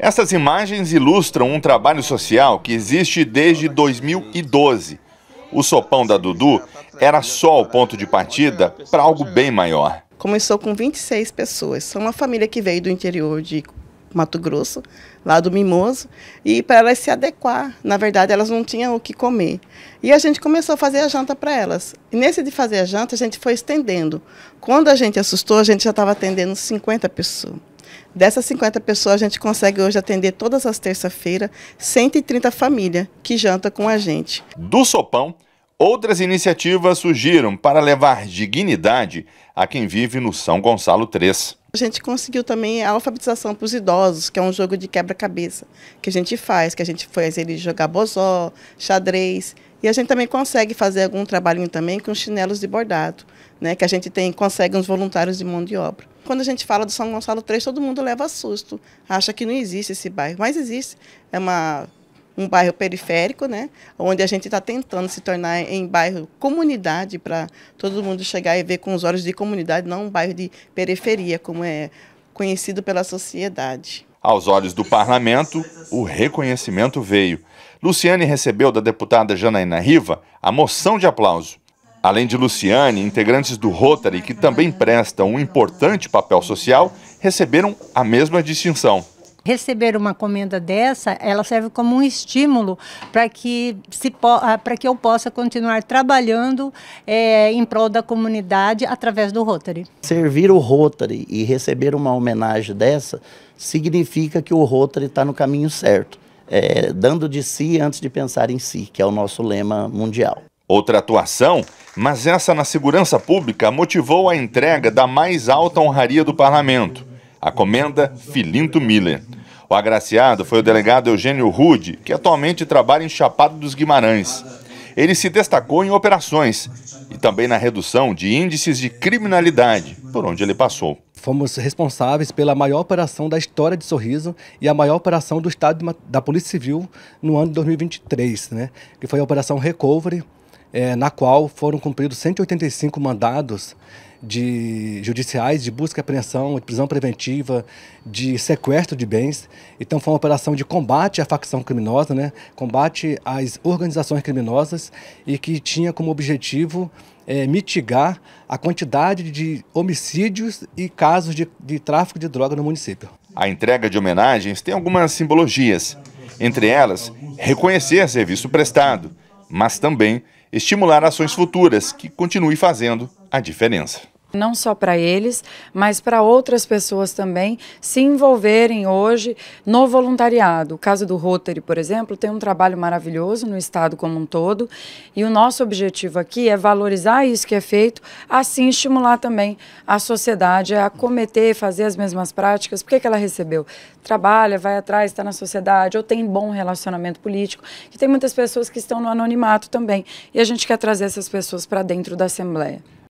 Essas imagens ilustram um trabalho social que existe desde 2012. O sopão da Dudu era só o ponto de partida para algo bem maior. Começou com 26 pessoas. São uma família que veio do interior de Mato Grosso, lá do Mimoso, e para elas se adequar. Na verdade, elas não tinham o que comer. E a gente começou a fazer a janta para elas. E nesse de fazer a janta, a gente foi estendendo. Quando a gente assustou, a gente já estava atendendo 50 pessoas. Dessas 50 pessoas, a gente consegue hoje atender todas as terça-feiras 130 famílias que jantam com a gente. Do Sopão, outras iniciativas surgiram para levar dignidade a quem vive no São Gonçalo 3. A gente conseguiu também a alfabetização para os idosos, que é um jogo de quebra-cabeça que a gente faz, que a gente faz eles jogar bozó, xadrez. E a gente também consegue fazer algum trabalhinho também com chinelos de bordado, né? que a gente tem, consegue uns voluntários de mão de obra. Quando a gente fala do São Gonçalo 3, todo mundo leva susto, acha que não existe esse bairro, mas existe. É uma um bairro periférico, né? Onde a gente está tentando se tornar em bairro comunidade para todo mundo chegar e ver com os olhos de comunidade, não um bairro de periferia, como é conhecido pela sociedade. Aos olhos do parlamento, o reconhecimento veio. Luciane recebeu da deputada Janaína Riva a moção de aplauso. Além de Luciane, integrantes do Rotary, que também prestam um importante papel social, receberam a mesma distinção receber uma comenda dessa, ela serve como um estímulo para que, ah, que eu possa continuar trabalhando é, em prol da comunidade através do Rotary. Servir o Rotary e receber uma homenagem dessa significa que o Rotary está no caminho certo, é, dando de si antes de pensar em si, que é o nosso lema mundial. Outra atuação, mas essa na segurança pública, motivou a entrega da mais alta honraria do parlamento, a comenda Filinto Miller. O agraciado foi o delegado Eugênio Rude, que atualmente trabalha em Chapado dos Guimarães. Ele se destacou em operações e também na redução de índices de criminalidade, por onde ele passou. Fomos responsáveis pela maior operação da história de Sorriso e a maior operação do Estado da Polícia Civil no ano de 2023, né? que foi a Operação Recovery, é, na qual foram cumpridos 185 mandados de judiciais de busca e apreensão, de prisão preventiva, de sequestro de bens. Então foi uma operação de combate à facção criminosa, né? combate às organizações criminosas e que tinha como objetivo é, mitigar a quantidade de homicídios e casos de, de tráfico de droga no município. A entrega de homenagens tem algumas simbologias, entre elas reconhecer serviço prestado, mas também estimular ações futuras que continue fazendo a diferença. Não só para eles, mas para outras pessoas também se envolverem hoje no voluntariado. O caso do Rotary, por exemplo, tem um trabalho maravilhoso no estado como um todo e o nosso objetivo aqui é valorizar isso que é feito, assim estimular também a sociedade a cometer, fazer as mesmas práticas. Por que, que ela recebeu? Trabalha, vai atrás, está na sociedade ou tem bom relacionamento político, que tem muitas pessoas que estão no anonimato também e a gente quer trazer essas pessoas para dentro da Assembleia.